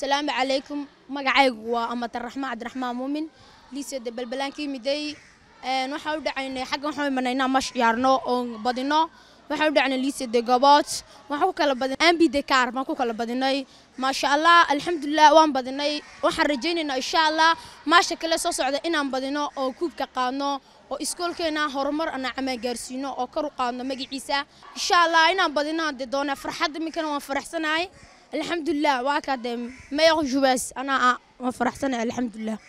asalaamu calaykum magacaygu waa amatar cabdiraxmaan muumin liisada balbalaankii midey waxaan u dhacaynay xaggan waxaan imanaynaa mash ciyaarno oo badino waxaan u dhacaynay liisada gobood waxaan ku kala badinay ambi dekaar baan ku kala badinay maasha allah alxamdulilah waan badinay waxaan rajaynaynaa insha allah maasha kale soo socda inaan badino oo kuubka qaadno oo iskoolkeena horumar ana camaan gaarsiino oo kor u qaadno magaciisa insha allah inaan badino hadee doonaa farxadda iminkana waan faraxsanahay الحمد لله واكاد ما يغجو بس انا فرحتنا الحمد لله